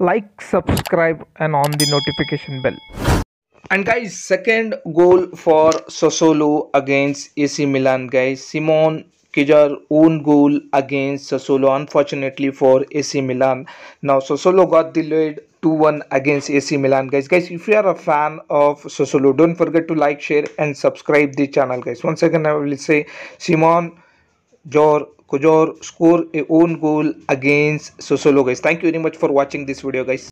like subscribe and on the notification bell and guys second goal for Sassuolo against AC Milan guys Simon Kijar own goal against Sassuolo unfortunately for AC Milan now Sassuolo got delayed 2-1 against AC Milan guys guys if you are a fan of Sassuolo don't forget to like share and subscribe the channel guys once again I will say Simon Jor Kujor score a own goal against Sosolo guys. Thank you very much for watching this video guys.